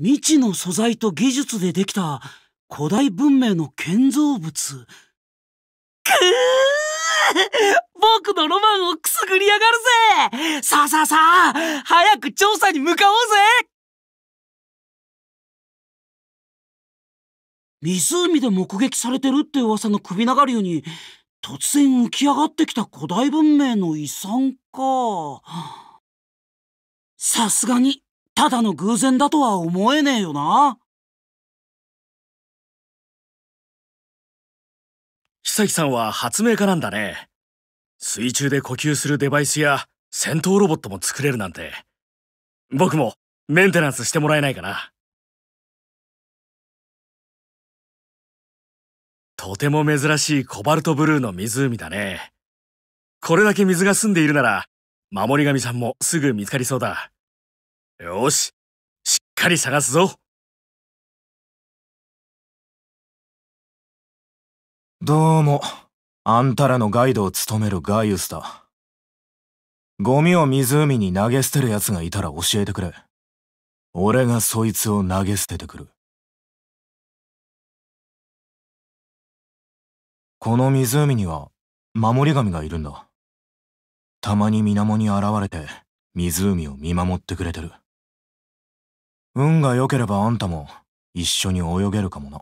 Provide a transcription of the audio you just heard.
未知の素材と技術でできた古代文明の建造物。く僕のロマンをくすぐりやがるぜさあさあさあ早く調査に向かおうぜ湖で目撃されてるって噂の首長竜に突然浮き上がってきた古代文明の遺産か。さすがにただの偶然だとは思えねえよな。久木さんは発明家なんだね。水中で呼吸するデバイスや戦闘ロボットも作れるなんて。僕もメンテナンスしてもらえないかな。とても珍しいコバルトブルーの湖だね。これだけ水が澄んでいるなら、守り神さんもすぐ見つかりそうだ。よし、しっかり探すぞ。どうも、あんたらのガイドを務めるガイウスだ。ゴミを湖に投げ捨てる奴がいたら教えてくれ。俺がそいつを投げ捨ててくる。この湖には守り神がいるんだ。たまに水面に現れて湖を見守ってくれてる。運が良ければあんたも一緒に泳げるかもな。